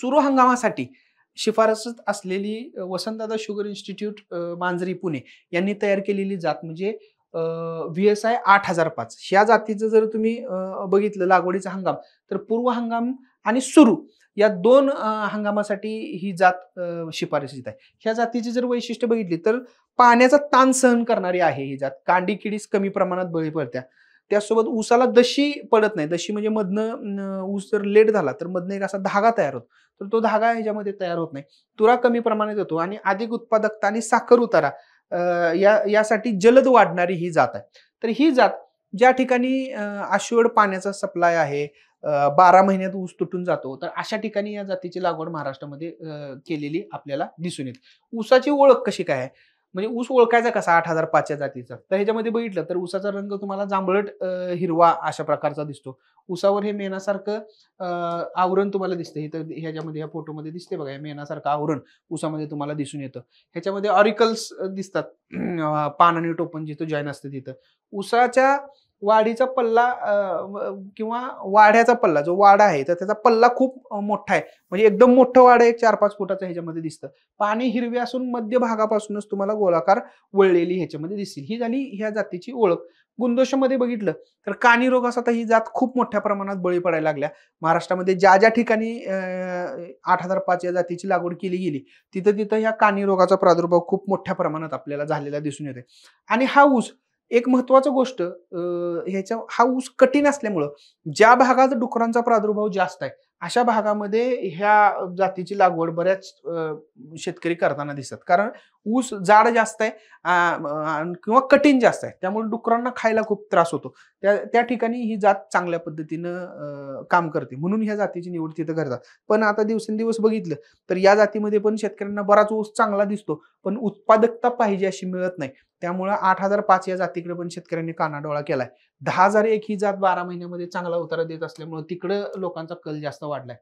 सुरू हंगामासाठी शिफारसत असलेली वसंतदादा शुगर इन्स्टिट्यूट मांजरी पुणे यांनी तयार केलेली जात म्हणजे व्ही एस आय आठ हजार पाच ह्या जातीचं जर तुम्ही बघितलं लागवडीचा हंगाम तर पूर्व हंगाम आणि सुरू या दोन हंगामासाठी ही जात शिफारसीत आहे ह्या जातीची जर वैशिष्ट्य बघितली तर पाण्याचा ताण सहन करणारी आहे ही जात कांडी किडीस कमी प्रमाणात बळी पडत्या त्यासोबत ऊसाला दशी पडत नाही दशी म्हणजे मधनं ऊस जर लेट झाला तर मधनं एक असा धागा तयार होतो तर तो धागा ह्याच्यामध्ये तयार होत नाही तुरा कमी प्रमाणात येतो आणि अधिक उत्पादकता आणि साखर उतारा या यासाठी जलद वाढणारी ही जात आहे तर ही जात ज्या ठिकाणी आशिवड पाण्याचा सप्लाय आहे बारा महिन्यात ऊस तुटून जातो तर अशा ठिकाणी या जातीची लागवड महाराष्ट्रामध्ये केलेली आपल्याला दिसून येते ऊसाची ओळख कशी काय आहे म्हणजे ऊस ओळखायचा कसा आठ हजार पाचच्या जातीचा तर ह्याच्यामध्ये बघितलं तर ऊसाचा रंग तुम्हाला जांभळट हिरवा अशा प्रकारचा दिसतो ऊसावर हे मेणासारखं आवरण तुम्हाला दिसतं तर ह्याच्यामध्ये ह्या फोटोमध्ये दिसते बघा मेणासारखं आवरण ऊसामध्ये तुम्हाला दिसून येतं ह्याच्यामध्ये ऑरिकल्स दिसतात पान आणि टोपण जिथं जॉईन असते तिथं ऊसाच्या वाढीचा पल्ला किंवा वाढ्याचा पल्ला जो वाडा आहे तर त्याचा पल्ला खूप मोठा आहे म्हणजे एकदम मोठं वाडा एक चार पाच फुटाचं ह्याच्यामध्ये दिसतं पाणी हिरवी असून मध्य भागापासूनच तुम्हाला गोलाकार वळलेली ह्याच्यामध्ये दिसतील ही झाली ह्या जातीची ओळख गुणदोषामध्ये बघितलं तर कानी रोगास आता ही जात खूप मोठ्या प्रमाणात बळी पडायला लागल्या महाराष्ट्रामध्ये ज्या ज्या ठिकाणी आठ हजार पाच या जातीची लागवड केली गेली तिथं तिथं ह्या कानी रोगाचा प्रादुर्भाव खूप मोठ्या प्रमाणात आपल्याला झालेला दिसून येते आणि हा ऊस एक महत्वाचं गोष्ट ह्याच्या हा ऊस कठीण असल्यामुळं ज्या भागात डुकरांचा प्रादुर्भाव जास्त आहे अशा भागामध्ये ह्या जातीची लागवड बऱ्याच शेतकरी करताना दिसतात कारण ऊस जाड जास्त आहे किंवा कठीण जास्त आहे त्यामुळे डुकरांना खायला खूप त्रास होतो त्या त्या ठिकाणी ही जात चांगल्या पद्धतीनं काम करते म्हणून ह्या जातीची निवड तिथं करतात पण आता दिवसेंदिवस बघितलं तर या जातीमध्ये पण शेतकऱ्यांना बराच ऊस चांगला दिसतो पण उत्पादकता पाहिजे अशी मिळत नाही त्यामुळं आठ हजार पाच या जातीकडे पण शेतकऱ्यांनी कानाडोळा केलाय दहा हजार एक ही जात बारा महिन्यामध्ये चांगला उतारा देत असल्यामुळे तिकडं लोकांचा कल जास्त वाढलाय